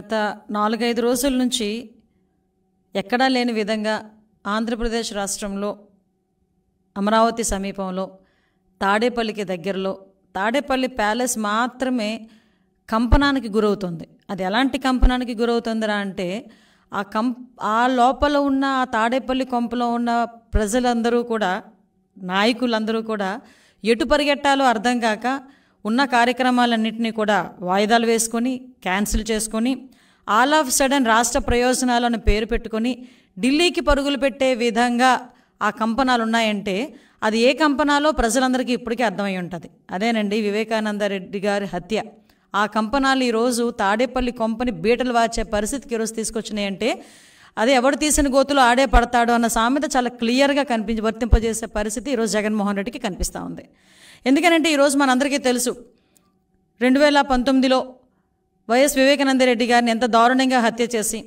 గత నాలుగైదు రోజుల నుంచి ఎక్కడా లేని విధంగా ఆంధ్రప్రదేశ్ రాష్ట్రంలో అమరావతి సమీపంలో తాడేపల్లికి దగ్గరలో తాడేపల్లి ప్యాలెస్ మాత్రమే కంపనానికి గురవుతుంది అది ఎలాంటి కంపనానికి గురవుతుందిరా అంటే ఆ కం ఆ లోపల ఉన్న ఆ తాడేపల్లి కొంపలో ఉన్న ప్రజలందరూ కూడా నాయకులందరూ కూడా ఎటు పరిగెట్టాలో అర్థం కాక ఉన్న కార్యక్రమాలన్నింటినీ కూడా వాయిదాలు వేసుకొని క్యాన్సిల్ చేసుకొని ఆల్ ఆఫ్ సడన్ రాష్ట్ర ప్రయోజనాలను పేరు పెట్టుకొని ఢిల్లీకి పరుగులు పెట్టే విధంగా ఆ కంపనాలు ఉన్నాయంటే అది ఏ కంపనాలో ప్రజలందరికీ ఇప్పటికే అర్థమై ఉంటుంది అదేనండి వివేకానందరెడ్డి గారి హత్య ఆ కంపనాలు ఈరోజు తాడేపల్లి కొంపని బీటలు వాచే పరిస్థితికి ఈరోజు తీసుకొచ్చినాయంటే అదే ఎవడు తీసిన గోతులు ఆడే పడతాడు అన్న సామెత చాలా క్లియర్గా కనిపించి వర్తింపజేసే పరిస్థితి ఈరోజు జగన్మోహన్ రెడ్డికి కనిపిస్తూ ఉంది ఎందుకనంటే ఈరోజు మనందరికీ తెలుసు రెండు వేల పంతొమ్మిదిలో వైఎస్ వివేకానందరెడ్డి గారిని ఎంత దారుణంగా హత్య చేసి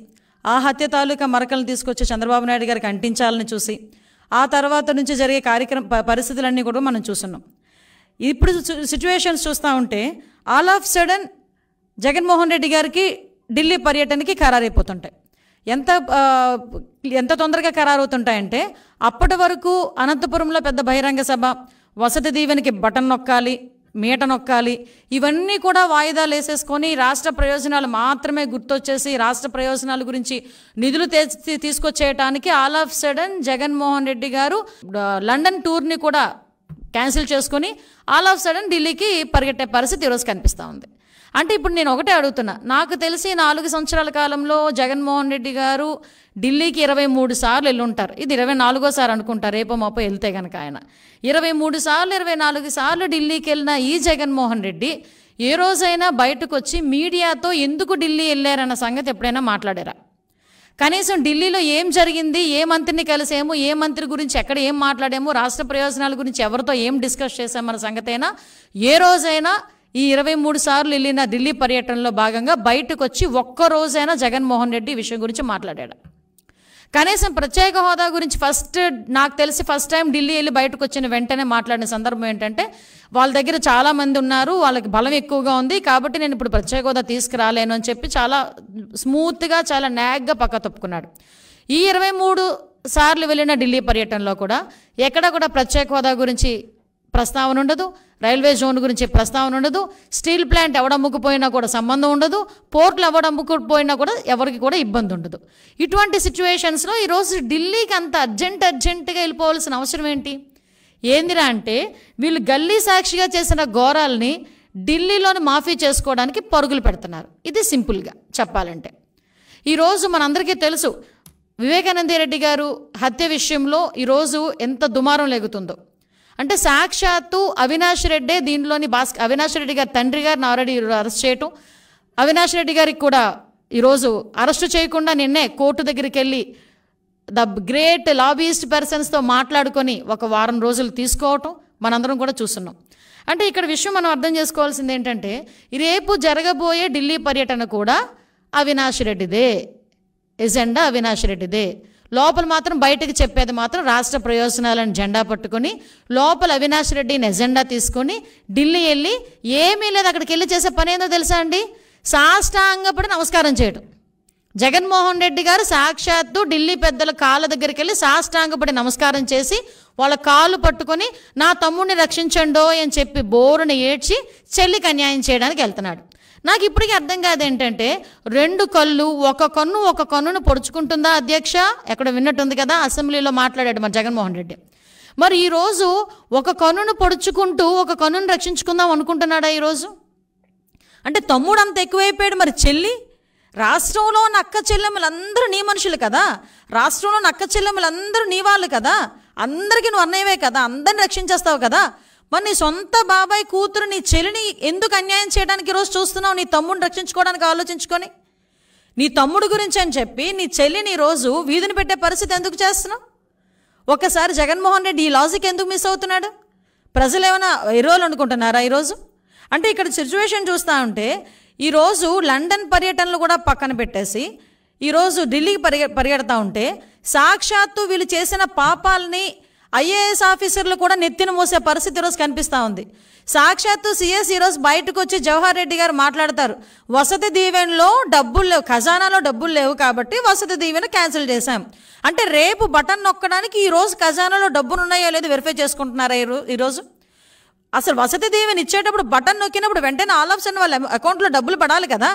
ఆ హత్య తాలూకా మరకలను తీసుకొచ్చి చంద్రబాబు నాయుడు గారికి అంటించాలని చూసి ఆ తర్వాత నుంచి జరిగే కార్యక్రమ పరిస్థితులన్నీ కూడా మనం చూస్తున్నాం ఇప్పుడు సిచ్యువేషన్స్ చూస్తూ ఉంటే all of sudden Jaganmohan Reddy గారికి ఢిల్లీ పర్యటనకి ఖరారైపోతుంటాయి ఎంత ఎంత తొందరగా ఖరారవుతుంటాయంటే అప్పటి వరకు అనంతపురంలో పెద్ద బహిరంగ సభ వసతి దీవెనికి బటన్ నొక్కాలి మీట నొక్కాలి ఇవన్నీ కూడా వాయిదాలు వేసేసుకొని రాష్ట్ర ప్రయోజనాలు మాత్రమే గుర్తొచ్చేసి రాష్ట్ర ప్రయోజనాల గురించి నిధులు తీసుకొచ్చేయటానికి all of sudden Jaganmohan Reddy garu London టూర్ని కూడా క్యాన్సిల్ చేసుకొని ఆల్ ఆఫ్ సడన్ ఢిల్లీకి పరిగెట్టే పరిస్థితి ఈరోజు కనిపిస్తూ ఉంది అంటే ఇప్పుడు నేను ఒకటే అడుగుతున్నా నాకు తెలిసి నాలుగు సంవత్సరాల కాలంలో జగన్మోహన్ రెడ్డి గారు ఢిల్లీకి ఇరవై మూడు సార్లు వెళ్ళుంటారు ఇది ఇరవై నాలుగోసారి అనుకుంటారు రేపో మాపో వెళ్తే కనుక ఆయన ఇరవై మూడు సార్లు ఇరవై నాలుగు సార్లు ఢిల్లీకి వెళ్ళిన ఈ జగన్మోహన్ రెడ్డి ఏ రోజైనా బయటకు వచ్చి మీడియాతో ఎందుకు ఢిల్లీ వెళ్ళారన్న సంగతి ఎప్పుడైనా మాట్లాడారా కనీసం ఢిల్లీలో ఏం జరిగింది ఏ మంత్రిని కలిసాము ఏ మంత్రి గురించి ఎక్కడ ఏం మాట్లాడాము రాష్ట్ర ప్రయోజనాల గురించి ఎవరితో ఏం డిస్కస్ చేశామన్న సంగతైనా ఏ రోజైనా ఈ ఇరవై మూడు సార్లు వెళ్ళిన ఢిల్లీ పర్యటనలో భాగంగా బయటకు వచ్చి ఒక్కరోజైనా జగన్మోహన్ రెడ్డి విషయం గురించి మాట్లాడాడు కనీసం ప్రత్యేక హోదా గురించి ఫస్ట్ నాకు తెలిసి ఫస్ట్ టైం ఢిల్లీ వెళ్ళి బయటకు వచ్చిన వెంటనే మాట్లాడిన సందర్భం ఏంటంటే వాళ్ళ దగ్గర చాలామంది ఉన్నారు వాళ్ళకి బలం ఎక్కువగా ఉంది కాబట్టి నేను ఇప్పుడు ప్రత్యేక హోదా తీసుకురాలేను అని చెప్పి చాలా స్మూత్గా చాలా న్యాగ్గా పక్క తప్పుకున్నాడు ఈ ఇరవై మూడు సార్లు వెళ్ళిన ఢిల్లీ పర్యటనలో కూడా ఎక్కడ కూడా ప్రత్యేక హోదా గురించి ప్రస్తావన ఉండదు రైల్వే జోన్ గురించి ప్రస్తావన ఉండదు స్టీల్ ప్లాంట్ ఎవడమ్ముకుపోయినా కూడా సంబంధం ఉండదు పోర్టులు ఎవడమ్ముకుపోయినా కూడా ఎవరికి కూడా ఇబ్బంది ఉండదు ఇటువంటి సిచ్యువేషన్స్లో ఈరోజు ఢిల్లీకి అంత అర్జెంట్ అర్జెంటుగా వెళ్ళిపోవాల్సిన అవసరం ఏంటి ఏందిరా అంటే వీళ్ళు గల్లీ సాక్షిగా చేసిన ఘోరాల్ని ఢిల్లీలోని మాఫీ చేసుకోవడానికి పరుగులు పెడుతున్నారు ఇది సింపుల్గా చెప్పాలంటే ఈరోజు మనందరికీ తెలుసు వివేకానంద రెడ్డి గారు హత్య విషయంలో ఈరోజు ఎంత దుమారం లేగుతుందో అంటే సాక్షాత్తు అవినాష్ రెడ్డే దీనిలోని భాస్క అవినాష్ రెడ్డి గారి తండ్రి గారిని ఆల్రెడీ అరెస్ట్ చేయటం అవినాష్ రెడ్డి గారికి కూడా ఈరోజు అరెస్టు చేయకుండా నిన్నే కోర్టు దగ్గరికి వెళ్ళి ద గ్రేట్ లాబీస్ట్ పర్సన్స్తో మాట్లాడుకొని ఒక వారం రోజులు తీసుకోవటం మనందరం కూడా చూస్తున్నాం అంటే ఇక్కడ విషయం మనం అర్థం చేసుకోవాల్సింది ఏంటంటే రేపు జరగబోయే ఢిల్లీ పర్యటన కూడా అవినాష్ రెడ్డిదే ఎజెండా అవినాష్ రెడ్డిదే లోపల మాత్రం బయటకు చెప్పేది మాత్రం రాష్ట్ర ప్రయోజనాలను జెండా పట్టుకొని లోపల అవినాష్ రెడ్డిని ఎజెండా తీసుకొని ఢిల్లీ వెళ్ళి ఏమీ లేదు అక్కడికి వెళ్ళి చేసే పని ఏందో తెలుసా అండి సాష్టాంగపడి నమస్కారం చేయడం జగన్మోహన్ రెడ్డి గారు సాక్షాత్తు ఢిల్లీ పెద్దల కాళ్ళ దగ్గరికి వెళ్ళి సాష్టాంగపడి నమస్కారం చేసి వాళ్ళ కాళ్ళు పట్టుకొని నా తమ్ముడిని రక్షించండో అని చెప్పి బోరుని ఏడ్చి చెల్లికి అన్యాయం చేయడానికి వెళ్తున్నాడు నాకు ఇప్పటికీ అర్థం కాదు ఏంటంటే రెండు కళ్ళు ఒక కన్ను ఒక కన్నును పొడుచుకుంటుందా అధ్యక్ష ఎక్కడ విన్నట్టుంది కదా అసెంబ్లీలో మాట్లాడాడు మన జగన్మోహన్ రెడ్డి మరి ఈరోజు ఒక కన్నును పొడుచుకుంటూ ఒక కన్నును రక్షించుకుందాం అనుకుంటున్నాడా ఈరోజు అంటే తమ్ముడు అంత ఎక్కువైపోయాడు మరి చెల్లి రాష్ట్రంలో నక్క చెల్లెములందరూ నీ మనుషులు కదా రాష్ట్రంలో నక్క చెల్లెములందరూ నీ వాళ్ళు కదా అందరికీ నువ్వు అన్నయ్యవే కదా అందరిని రక్షించేస్తావు కదా మరి నీ సొంత బాబాయ్ కూతురు నీ చెల్లిని ఎందుకు అన్యాయం చేయడానికి ఈరోజు చూస్తున్నావు నీ తమ్ముడిని రక్షించుకోవడానికి ఆలోచించుకొని నీ తమ్ముడు గురించి అని చెప్పి నీ చెల్లిని ఈరోజు వీధిని పెట్టే పరిస్థితి ఎందుకు చేస్తున్నావు ఒకసారి జగన్మోహన్ రెడ్డి ఈ లాజిక్ ఎందుకు మిస్ అవుతున్నాడు ప్రజలు ఏమైనా ఎరువులు అనుకుంటున్నారా ఈరోజు అంటే ఇక్కడ సిచ్యువేషన్ చూస్తూ ఉంటే ఈరోజు లండన్ పర్యటనలు కూడా పక్కన పెట్టేసి ఈరోజు ఢిల్లీకి పరిగె పరిగెడతా ఉంటే సాక్షాత్తు వీళ్ళు చేసిన పాపాలని ఐఏఎస్ ఆఫీసర్లు కూడా నెత్తిన మోసే పరిస్థితి ఈరోజు కనిపిస్తూ ఉంది సాక్షాత్తు సీఎస్ ఈరోజు బయటకు వచ్చి జవహర్ రెడ్డి గారు మాట్లాడతారు వసతి దీవెనలో డబ్బులు లేవు ఖజానాలో డబ్బులు లేవు కాబట్టి వసతి దీవెన క్యాన్సిల్ చేశాం అంటే రేపు బటన్ నొక్కడానికి ఈరోజు ఖజానాలో డబ్బులు ఉన్నాయో లేదో వెరిఫై చేసుకుంటున్నారా ఈరోజు అసలు వసతి దీవెన ఇచ్చేటప్పుడు బటన్ నొక్కినప్పుడు వెంటనే ఆల్ ఆఫ్ వాళ్ళ అకౌంట్లో డబ్బులు పడాలి కదా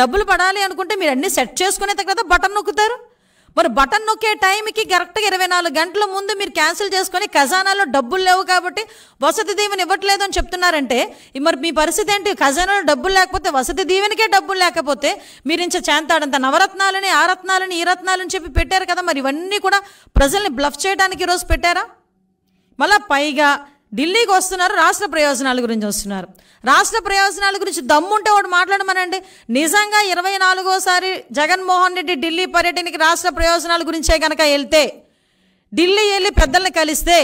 డబ్బులు పడాలి అనుకుంటే మీరు అన్నీ సెట్ చేసుకునే కదా బటన్ నొక్కుతారు మరి బటన్ నొక్కే టైంకి కరెక్ట్గా ఇరవై నాలుగు గంటల ముందు మీరు క్యాన్సిల్ చేసుకొని ఖజానాలో డబ్బులు లేవు కాబట్టి వసతి దీవెన ఇవ్వట్లేదు అని చెప్తున్నారంటే మరి మీ పరిస్థితి ఏంటి ఖజానాలో డబ్బులు లేకపోతే వసతి దీవెనకే డబ్బులు లేకపోతే మీరు ఇంచ చేంతాడంత నవరత్నాలని ఆ రత్నాలని ఈ రత్నాలని చెప్పి పెట్టారు కదా మరి ఇవన్నీ కూడా ప్రజల్ని బ్లఫ్ చేయడానికి ఈరోజు పెట్టారా మళ్ళా పైగా ఢిల్లీకి వస్తున్నారు రాష్ట్ర ప్రయోజనాల గురించి వస్తున్నారు రాష్ట్ర ప్రయోజనాల గురించి దమ్ముంటే వాడు మాట్లాడమనండి నిజంగా ఇరవై నాలుగోసారి జగన్మోహన్ రెడ్డి ఢిల్లీ పర్యటనకి రాష్ట్ర ప్రయోజనాల గురించే కనుక వెళ్తే ఢిల్లీ వెళ్ళి పెద్దల్ని కలిస్తే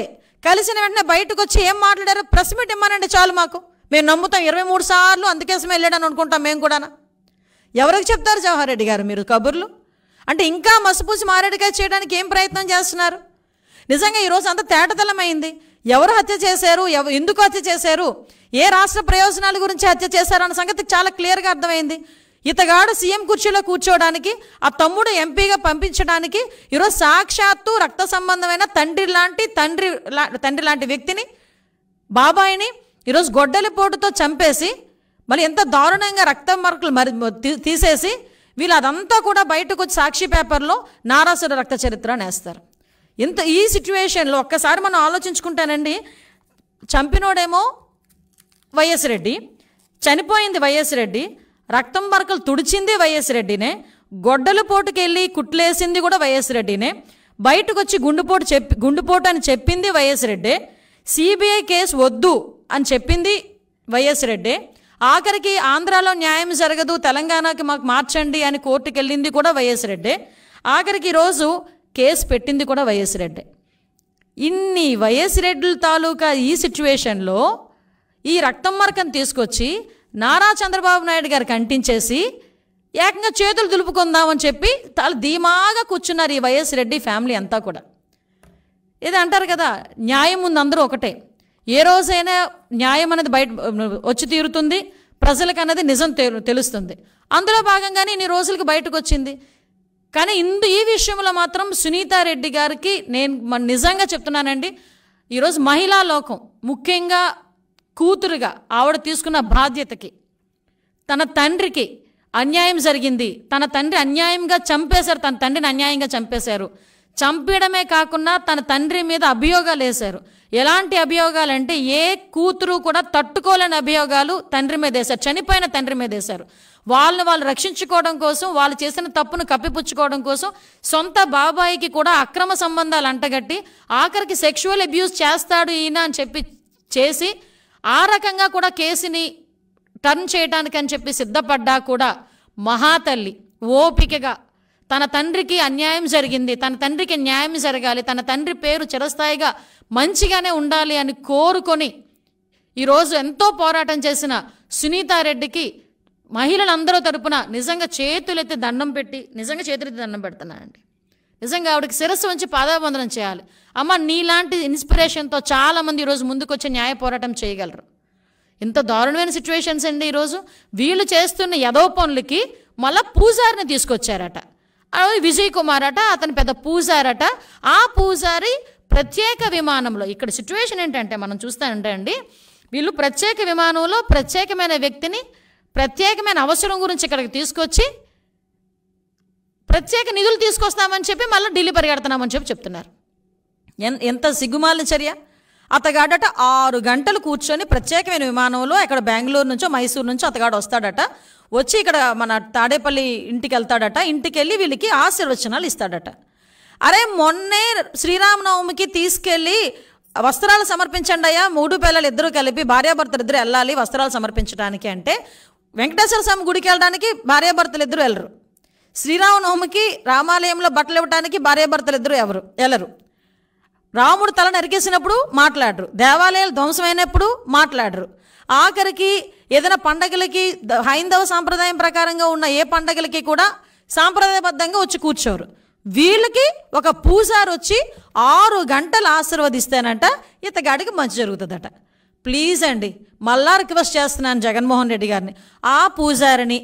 కలిసిన వెంటనే బయటకు వచ్చి ఏం మాట్లాడారు ప్రెస్ మీట్ ఇమ్మనండి చాలు మాకు మేము నమ్ముతాం ఇరవై మూడు సార్లు అందుకేసమే వెళ్ళాడని అనుకుంటాం మేము కూడా ఎవరికి చెప్తారు జవహర్ రెడ్డి గారు మీరు కబుర్లు అంటే ఇంకా మసిపూసి మారేడుగా చేయడానికి ఏం ప్రయత్నం చేస్తున్నారు నిజంగా ఈరోజు అంత తేటతలమైంది ఎవరు హత్య చేశారు ఎందుకు హత్య చేశారు ఏ రాష్ట్ర ప్రయోజనాల గురించి హత్య చేశారు అన్న సంగతి చాలా క్లియర్గా అర్థమైంది ఇతగాడు సీఎం కుర్చీలో కూర్చోవడానికి ఆ తమ్ముడు ఎంపీగా పంపించడానికి ఈరోజు సాక్షాత్తు రక్త సంబంధమైన తండ్రి లాంటి తండ్రి తండ్రి లాంటి వ్యక్తిని బాబాయిని ఈరోజు గొడ్డలిపోటుతో పోటుతో చంపేసి మళ్ళీ ఎంత దారుణంగా రక్త మార్కులు మరి తీసేసి వీళ్ళు అదంతా కూడా బయటకు వచ్చి సాక్షి పేపర్లో నారాసుర రక్త చరిత్ర నేస్తారు ఇంత ఈ సిచ్యువేషన్లో ఒక్కసారి మనం ఆలోచించుకుంటానండి చంపినోడేమో వైఎస్ రెడ్డి చనిపోయింది వైఎస్ రెడ్డి రక్తం బరకలు తుడిచింది వైఎస్ రెడ్డినే గొడ్డలు పోటుకెళ్ళి కుట్లేసింది కూడా వైఎస్ రెడ్డినే బయటకు వచ్చి గుండుపోటు చెప్పి గుండుపోటు అని చెప్పింది వైఎస్ రెడ్డే సిబిఐ కేసు వద్దు అని చెప్పింది వైఎస్ రెడ్డే ఆఖరికి ఆంధ్రాలో న్యాయం జరగదు తెలంగాణకి మాకు మార్చండి అని కోర్టుకు వెళ్ళింది కూడా వైఎస్ రెడ్డే ఆఖరికి రోజు కేసు పెట్టింది కూడా వైఎస్ రెడ్డే ఇన్ని వైఎస్ రెడ్డి తాలూకా ఈ సిచ్యువేషన్లో ఈ రక్తం మార్కం తీసుకొచ్చి నారా చంద్రబాబు నాయుడు గారికి అంటించేసి ఏకంగా చేతులు దులుపుకుందామని చెప్పి తాలు ధీమాగా కూర్చున్నారు ఈ వైఎస్ రెడ్డి ఫ్యామిలీ అంతా కూడా ఇది అంటారు కదా న్యాయం ఉంది అందరూ ఒకటే ఏ రోజైనా న్యాయం అనేది బయట వచ్చి తీరుతుంది ప్రజలకు అనేది నిజం తెలుస్తుంది అందులో భాగంగానే ఇన్ని రోజులకు బయటకు వచ్చింది కానీ ఇందు ఈ విషయంలో మాత్రం సునీతారెడ్డి గారికి నేను నిజంగా చెప్తున్నానండి ఈరోజు మహిళా లోకం ముఖ్యంగా కూతురుగా ఆవిడ తీసుకున్న బాధ్యతకి తన తండ్రికి అన్యాయం జరిగింది తన తండ్రి అన్యాయంగా చంపేశారు తన తండ్రిని అన్యాయంగా చంపేశారు చంపేయడమే కాకుండా తన తండ్రి మీద అభియోగాలు వేశారు ఎలాంటి అభియోగాలు అంటే ఏ కూతురు కూడా తట్టుకోలేని అభియోగాలు తండ్రి మీద వేశారు చనిపోయిన తండ్రి మీద వేశారు వాళ్ళని వాళ్ళు రక్షించుకోవడం కోసం వాళ్ళు చేసిన తప్పును కప్పిపుచ్చుకోవడం కోసం సొంత బాబాయికి కూడా అక్రమ సంబంధాలు అంటగట్టి ఆఖరికి సెక్షువల్ అబ్యూస్ చేస్తాడు ఈయన అని చెప్పి చేసి ఆ రకంగా కూడా కేసుని టర్న్ అని చెప్పి సిద్ధపడ్డా కూడా మహాతల్లి ఓపికగా తన తండ్రికి అన్యాయం జరిగింది తన తండ్రికి న్యాయం జరగాలి తన తండ్రి పేరు చిరస్థాయిగా మంచిగానే ఉండాలి అని కోరుకొని ఈరోజు ఎంతో పోరాటం చేసిన సునీతారెడ్డికి మహిళలందరూ తరపున నిజంగా చేతులెత్తి దండం పెట్టి నిజంగా చేతులెత్తి దండం పెడుతున్నానండి నిజంగా ఆవిడకి శిరస్సు ఉంచి పాదాభందనం చేయాలి అమ్మ నీలాంటి ఇన్స్పిరేషన్తో చాలామంది ఈరోజు ముందుకొచ్చి న్యాయ పోరాటం చేయగలరు ఇంత దారుణమైన సిచ్యువేషన్స్ అండి ఈరోజు వీళ్ళు చేస్తున్న యదో పనులకి మళ్ళా పూజారిని తీసుకొచ్చారట విజయ్ కుమార్ అట అతని పెద్ద పూజారట ఆ పూజారి ప్రత్యేక విమానంలో ఇక్కడ సిచ్యువేషన్ ఏంటంటే మనం చూస్తానంటే అండి వీళ్ళు ప్రత్యేక విమానంలో ప్రత్యేకమైన వ్యక్తిని ప్రత్యేకమైన అవసరం గురించి ఇక్కడికి తీసుకొచ్చి ప్రత్యేక నిధులు తీసుకొస్తామని చెప్పి మళ్ళీ ఢిల్లీ పరిగెడుతున్నామని చెప్పి చెప్తున్నారు ఎంత సిగ్గుమాలిన చర్య అతగాడట ఆరు గంటలు కూర్చొని ప్రత్యేకమైన విమానంలో ఇక్కడ బెంగళూరు నుంచో మైసూరు నుంచో అతగాడు వస్తాడట వచ్చి ఇక్కడ మన తాడేపల్లి ఇంటికి వెళ్తాడట ఇంటికి వెళ్ళి వీళ్ళకి ఆశీర్వచనాలు ఇస్తాడట అరే మొన్నే శ్రీరామనవమికి తీసుకెళ్ళి వస్త్రాలు సమర్పించండి అయ్యా మూడు పిల్లలు ఇద్దరు కలిపి భార్యాభర్తలు ఇద్దరు వెళ్ళాలి వస్త్రాలు సమర్పించడానికి అంటే వెంకటేశ్వర స్వామి గుడికి వెళ్ళడానికి భార్యాభర్తలు ఇద్దరు వెళ్ళరు శ్రీరామనవమికి రామాలయంలో బట్టలు ఇవ్వడానికి భార్యాభర్తలు ఇద్దరు ఎవరు వెళ్ళరు రాముడు తల నరికేసినప్పుడు మాట్లాడరు దేవాలయాలు ధ్వంసమైనప్పుడు మాట్లాడరు ఆఖరికి ఏదైనా పండగలకి హైందవ సాంప్రదాయం ప్రకారంగా ఉన్న ఏ పండగలకి కూడా సాంప్రదాయబద్ధంగా వచ్చి కూర్చోరు వీళ్ళకి ఒక పూజారు వచ్చి ఆరు గంటలు ఆశీర్వదిస్తానంట ఇతగాడికి మంచి జరుగుతుందట ప్లీజ్ అండి మళ్ళా రిక్వెస్ట్ చేస్తున్నాను జగన్మోహన్ రెడ్డి గారిని ఆ పూజారిని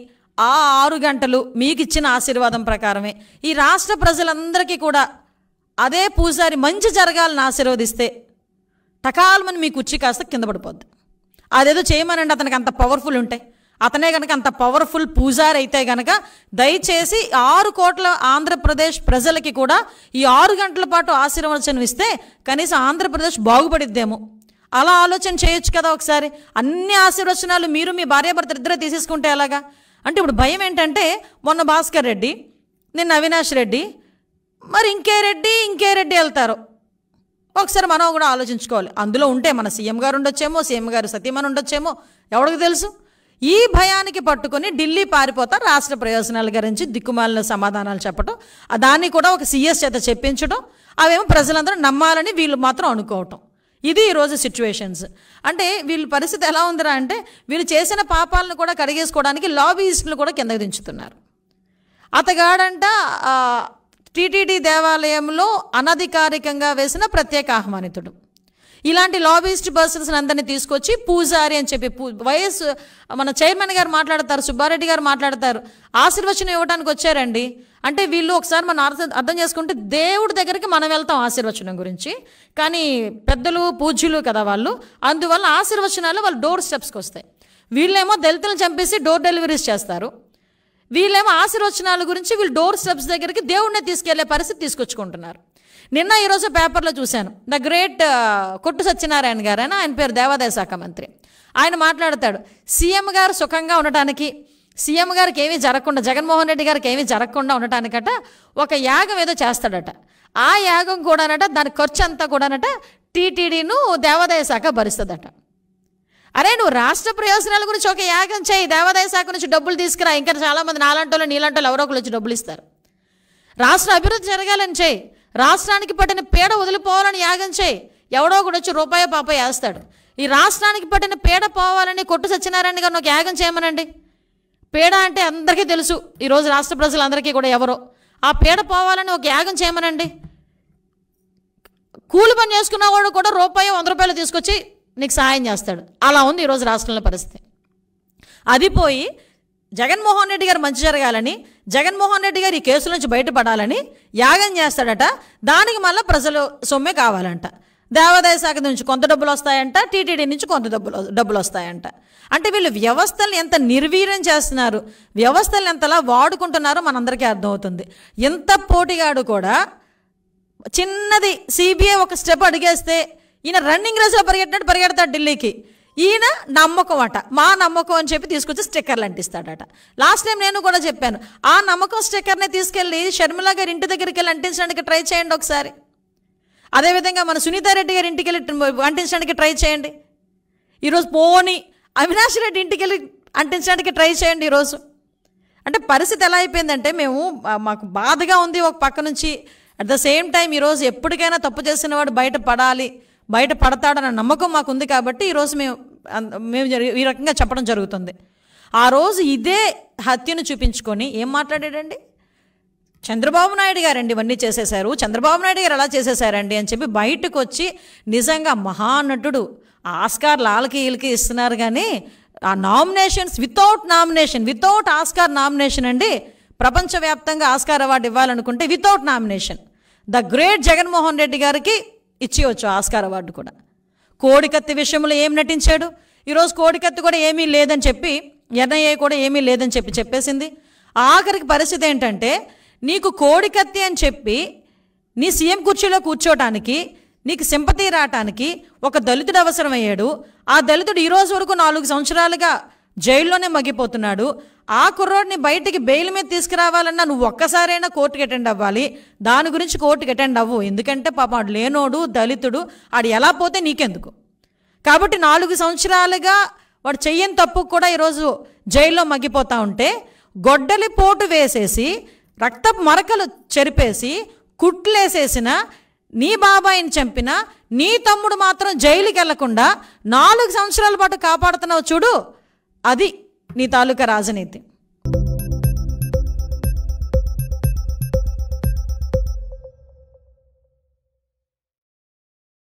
ఆ ఆరు గంటలు మీకు ఇచ్చిన ఆశీర్వాదం ప్రకారమే ఈ రాష్ట్ర ప్రజలందరికీ కూడా అదే పూజారి మంచి జరగాలని ఆశీర్వదిస్తే టకాలమని మీ కుర్చీ కాస్త కింద పడిపోద్ది అదేదో చేయమనండి అతనికి అంత పవర్ఫుల్ ఉంటాయి అతనే కనుక అంత పవర్ఫుల్ పూజారి అయితే కనుక దయచేసి ఆరు కోట్ల ఆంధ్రప్రదేశ్ ప్రజలకి కూడా ఈ ఆరు గంటల పాటు ఆశీర్వచనం ఇస్తే కనీసం ఆంధ్రప్రదేశ్ బాగుపడిద్దేమో అలా ఆలోచన చేయొచ్చు కదా ఒకసారి అన్ని ఆశీర్వచనాలు మీరు మీ భార్యాభర్త ఇద్దరే తీసేసుకుంటే ఎలాగా అంటే ఇప్పుడు భయం ఏంటంటే మొన్న భాస్కర్ రెడ్డి నిన్న అవినాష్ రెడ్డి మరి ఇంకే రెడ్డి ఇంకే రెడ్డి వెళ్తారు ఒకసారి మనం కూడా ఆలోచించుకోవాలి అందులో ఉంటే మన సీఎం గారు ఉండొచ్చేమో సీఎం గారు సతీమణి ఉండొచ్చేమో ఎవరికి తెలుసు ఈ భయానికి పట్టుకొని ఢిల్లీ పారిపోతారు రాష్ట్ర ప్రయోజనాల గురించి దిక్కుమాలిన సమాధానాలు చెప్పటం దాన్ని కూడా ఒక సీఎస్ చేత చెప్పించడం అవేమో ప్రజలందరూ నమ్మాలని వీళ్ళు మాత్రం అనుకోవటం ఇది ఈరోజు సిచ్యువేషన్స్ అంటే వీళ్ళ పరిస్థితి ఎలా ఉందిరా అంటే వీళ్ళు చేసిన పాపాలను కూడా కరిగేసుకోవడానికి లాబీయిస్టులు కూడా కిందకు దించుతున్నారు అతగాడంట టీటీడీ దేవాలయంలో అనధికారికంగా వేసిన ప్రత్యేక ఆహ్వానితుడు ఇలాంటి లాబీస్ట్ పర్సన్స్ అందరినీ తీసుకొచ్చి పూజారి అని చెప్పి వైఎస్ మన చైర్మన్ గారు మాట్లాడతారు సుబ్బారెడ్డి గారు మాట్లాడతారు ఆశీర్వచనం ఇవ్వడానికి వచ్చారండి అంటే వీళ్ళు ఒకసారి మనం అర్థం అర్థం చేసుకుంటే దేవుడి దగ్గరికి మనం వెళ్తాం ఆశీర్వచనం గురించి కానీ పెద్దలు పూజ్యులు కదా వాళ్ళు అందువల్ల ఆశీర్వచనాలు వాళ్ళు డోర్ స్టెప్స్కి వస్తాయి వీళ్ళేమో దళితులను చంపేసి డోర్ డెలివరీస్ చేస్తారు వీళ్ళేమో ఆశీర్వచనాల గురించి వీళ్ళు డోర్ స్టెప్స్ దగ్గరికి దేవుడినే తీసుకెళ్లే పరిస్థితి తీసుకొచ్చుకుంటున్నారు నిన్న ఈరోజు పేపర్లో చూశాను ద గ్రేట్ కొట్టు సత్యనారాయణ గారు ఆయన పేరు దేవాదాయ శాఖ మంత్రి ఆయన మాట్లాడతాడు సీఎం గారు సుఖంగా ఉండటానికి సీఎం గారికి ఏమీ జరగకుండా జగన్మోహన్ రెడ్డి గారికి ఏమీ జరగకుండా ఉండటానికట ఒక యాగం ఏదో చేస్తాడట ఆ యాగం కూడానట దాని ఖర్చు అంతా కూడానట టీటీడీను దేవాదాయ శాఖ భరిస్తుందట అరే నువ్వు రాష్ట్ర ప్రయోజనాల గురించి ఒక యాగం చేయి దేవాదాయ శాఖ నుంచి డబ్బులు తీసుకురా ఇంకా చాలామంది నాలంటోళ్ళు నీలంటోళ్ళు ఎవరో ఒకరు వచ్చి డబ్బులు ఇస్తారు రాష్ట్ర అభివృద్ధి జరగాలని చేయి రాష్ట్రానికి పట్టిన పీడ వదిలిపోవాలని యాగం చేయి ఎవడో కూడా వచ్చి రూపాయ పాప వేస్తాడు ఈ రాష్ట్రానికి పట్టిన పీడ పోవాలని కొట్టు సత్యనారాయణ గారిని ఒక యాగం చేయమనండి పీడ అంటే అందరికీ తెలుసు ఈరోజు రాష్ట్ర ప్రజలందరికీ కూడా ఎవరో ఆ పీడ పోవాలని ఒక యాగం చేయమనండి కూలి పని చేసుకున్నవాడు కూడా రూపాయి వంద రూపాయలు తీసుకొచ్చి నీకు సహాయం చేస్తాడు అలా ఉంది ఈరోజు రాష్ట్రంలో పరిస్థితి అది పోయి జగన్మోహన్ రెడ్డి గారు మంచి జరగాలని జగన్మోహన్ రెడ్డి గారు ఈ కేసుల నుంచి బయటపడాలని యాగం చేస్తాడట దానికి మళ్ళీ ప్రజలు సొమ్మే కావాలంట దేవాదాయ శాఖ నుంచి కొంత డబ్బులు వస్తాయంట టీటీడీ నుంచి కొంత డబ్బులు డబ్బులు వస్తాయంట అంటే వీళ్ళు వ్యవస్థలు ఎంత నిర్వీర్యం చేస్తున్నారు వ్యవస్థలను ఎంతలా వాడుకుంటున్నారో మనందరికీ అర్థమవుతుంది ఎంత పోటీగాడు కూడా చిన్నది సిబిఐ ఒక స్టెప్ అడిగేస్తే ఈయన రన్నింగ్ రేస్లో పరిగెట్టినట్టు పరిగెడతాడు ఢిల్లీకి ఈయన నమ్మకం అట మా నమ్మకం అని చెప్పి తీసుకొచ్చి స్టిక్కర్లు అంటిస్తాడట లాస్ట్ టైం నేను కూడా చెప్పాను ఆ నమ్మకం స్టిక్కర్ని తీసుకెళ్ళి షర్మిల గారి ఇంటి దగ్గరికి వెళ్ళి అంటించడానికి ట్రై చేయండి ఒకసారి అదేవిధంగా మన సునీతారెడ్డి గారి ఇంటికి వెళ్ళి అంటించడానికి ట్రై చేయండి ఈరోజు పోని అవినాష్ రెడ్డి ఇంటికి వెళ్ళి అంటించడానికి ట్రై చేయండి ఈరోజు అంటే పరిస్థితి ఎలా అయిపోయిందంటే మేము మాకు బాధగా ఉంది ఒక పక్క నుంచి అట్ ద సేమ్ టైం ఈరోజు ఎప్పటికైనా తప్పు చేసిన వాడు బయట పడాలి బయట పడతాడన్న నమ్మకం మాకుంది కాబట్టి ఈరోజు మేము మేము ఈ రకంగా చెప్పడం జరుగుతుంది ఆ రోజు ఇదే హత్యను చూపించుకొని ఏం మాట్లాడాడండి చంద్రబాబు నాయుడు గారండి ఇవన్నీ చేసేశారు చంద్రబాబు నాయుడు గారు ఎలా చేసేసారండి అని చెప్పి బయటకు వచ్చి నిజంగా మహానటుడు ఆస్కార్ లాల్కి వీళ్ళకి ఇస్తున్నారు కానీ ఆ nominations without nomination without Oscar nomination అండి ప్రపంచవ్యాప్తంగా ఆస్కార్ అవార్డు ఇవ్వాలనుకుంటే without nomination the great Jaganmohan Reddy గారికి ఇచ్చేయచ్చు ఆస్కార్ అవార్డు కూడా కోడికత్తి విషయంలో ఏం నటించాడు ఈరోజు కోడికత్తి కూడా ఏమీ లేదని చెప్పి ఎన్ఐఏ కూడా ఏమీ లేదని చెప్పి చెప్పేసింది ఆఖరికి పరిస్థితి ఏంటంటే నీకు కోడికత్తి అని చెప్పి నీ సీఎం కుర్చీలో కూర్చోటానికి నీకు సింపతి రావటానికి ఒక దళితుడు అవసరమయ్యాడు ఆ దళితుడు ఈరోజు వరకు నాలుగు సంవత్సరాలుగా జైల్లోనే మగ్గిపోతున్నాడు ఆ కుర్రోడిని బయటికి బెయిల్ మీద తీసుకురావాలన్నా నువ్వు ఒక్కసారైనా కోర్టుకి అటెండ్ అవ్వాలి దాని గురించి కోర్టుకి అటెండ్ అవ్వు ఎందుకంటే పాపం ఆడు లేనోడు దళితుడు ఆడు ఎలా పోతే నీకెందుకు కాబట్టి నాలుగు సంవత్సరాలుగా వాడు చెయ్యని తప్పు కూడా ఈరోజు జైల్లో మగ్గిపోతూ ఉంటే గొడ్డలి పోటు వేసేసి రక్తపు మరకలు చెరిపేసి కుట్లేసేసిన నీ బాబాయిని చంపిన నీ తమ్ముడు మాత్రం జైలుకి వెళ్లకుండా నాలుగు సంవత్సరాల పాటు కాపాడుతున్నావు చూడు అది నీ తాలూకా రాజనీతి